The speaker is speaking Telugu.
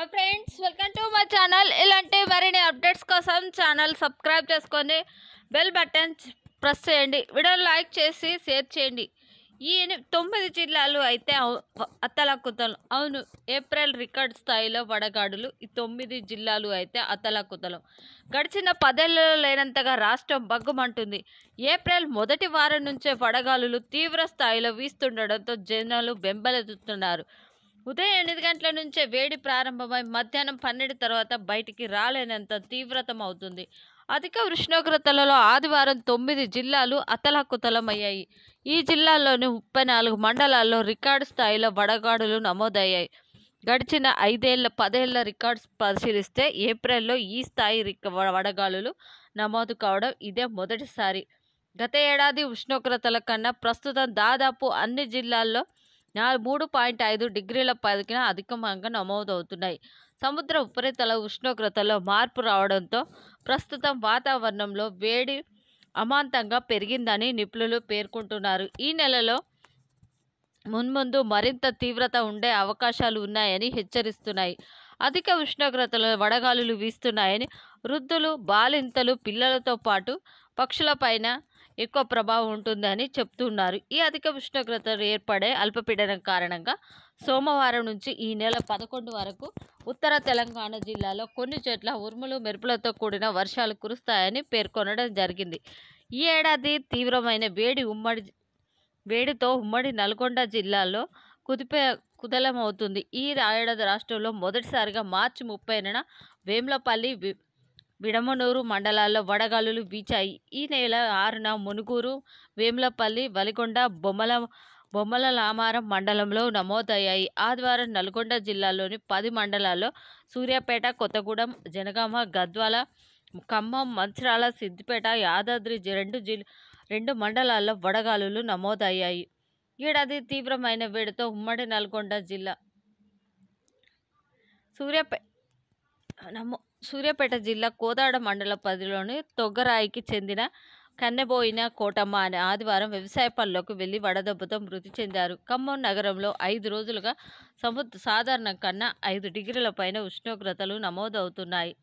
మా ఫ్రెండ్స్ వెల్కమ్ టు మా ఛానల్ ఇలాంటి మరిన్ని అప్డేట్స్ కోసం ఛానల్ సబ్స్క్రైబ్ చేసుకొని బెల్ బటన్ ప్రెస్ చేయండి వీడియో లైక్ చేసి షేర్ చేయండి ఈ తొమ్మిది జిల్లాలు అయితే అతలకుతలు అవును ఏప్రిల్ రికార్డ్ స్థాయిలో వడగాడులు ఈ తొమ్మిది జిల్లాలు అయితే అతలకుతలు గడిచిన పదేళ్లలో లేనంతగా రాష్ట్రం బగ్గుమంటుంది ఏప్రిల్ మొదటి వారం నుంచే వడగాలులు తీవ్ర స్థాయిలో వీస్తుండడంతో జనాలు బెంబలెత్తుతున్నారు ఉదయం ఎనిమిది గంటల నుంచే వేడి ప్రారంభమై మధ్యాహ్నం పన్నెండు తర్వాత బయటికి రాలేనంత తీవ్రతం అవుతుంది అధిక ఉష్ణోగ్రతలలో ఆదివారం తొమ్మిది జిల్లాలు అతలాకుతలమయ్యాయి ఈ జిల్లాల్లోని ముప్పై నాలుగు మండలాల్లో రికార్డు స్థాయిలో వడగాడులు నమోదయ్యాయి గడిచిన ఐదేళ్ల పదేళ్ల రికార్డ్స్ పరిశీలిస్తే ఏప్రిల్లో ఈ స్థాయి రిక వడగాలులు నమోదు కావడం ఇదే మొదటిసారి గత ఏడాది ఉష్ణోగ్రతల కన్నా ప్రస్తుతం దాదాపు అన్ని జిల్లాల్లో మూడు పాయింట్ ఐదు డిగ్రీల పదికిన అధికంగా నమోదవుతున్నాయి సముద్ర ఉపరితల ఉష్ణోగ్రతలో మార్పు రావడంతో ప్రస్తుతం వాతావరణంలో వేడి అమాంతంగా పెరిగిందని నిపుణులు పేర్కొంటున్నారు ఈ నెలలో మున్ముందు మరింత తీవ్రత ఉండే అవకాశాలు ఉన్నాయని హెచ్చరిస్తున్నాయి అధిక ఉష్ణోగ్రతలో వడగాలులు వీస్తున్నాయని వృద్ధులు బాలింతలు పిల్లలతో పాటు పైన ఎక్కువ ప్రభావం ఉంటుందని చెప్తున్నారు ఈ అధిక ఉష్ణోగ్రతలు ఏర్పడే అల్పపీడనం కారణంగా సోమవారం నుంచి ఈ నెల పదకొండు వరకు ఉత్తర తెలంగాణ జిల్లాలో కొన్ని చోట్ల ఉరుములు మెరుపులతో కూడిన వర్షాలు కురుస్తాయని పేర్కొనడం జరిగింది ఈ ఏడాది తీవ్రమైన వేడి ఉమ్మడి వేడితో ఉమ్మడి నల్గొండ జిల్లాలో కుదిపే కుదలమవుతుంది ఈ ఏడాది రాష్ట్రంలో మొదటిసారిగా మార్చి ముప్పైన వేములపల్లి బిడమనూరు మండలాల్లో వడగాలులు వీచాయి ఈ నెల ఆరున మునుగూరు వేములపల్లి వలిగొండ బొమ్మల బొమ్మల లామారం మండలంలో నమోదయ్యాయి ఆదివారం నల్గొండ జిల్లాలోని పది మండలాల్లో సూర్యాపేట కొత్తగూడెం జనగామ గద్వాల ఖమ్మం మంచిరాల సిద్దిపేట యాదాద్రి రెండు జిల్ రెండు మండలాల్లో వడగాలులు నమోదయ్యాయి ఏడాది తీవ్రమైన వేడితో ఉమ్మడి నల్గొండ జిల్లా సూర్యాపే నమో సూర్యాపేట జిల్లా కోదాడ మండల పరిధిలోని తొగ్గరాయికి చెందిన కన్నెబోయిన కోటమ్మ అనే ఆదివారం వ్యవసాయ పనులకు వెళ్లి వడదెబ్బతో మృతి చెందారు ఖమ్మం నగరంలో ఐదు రోజులుగా సముద్ర సాధారణం కన్నా ఐదు డిగ్రీల పైన ఉష్ణోగ్రతలు నమోదవుతున్నాయి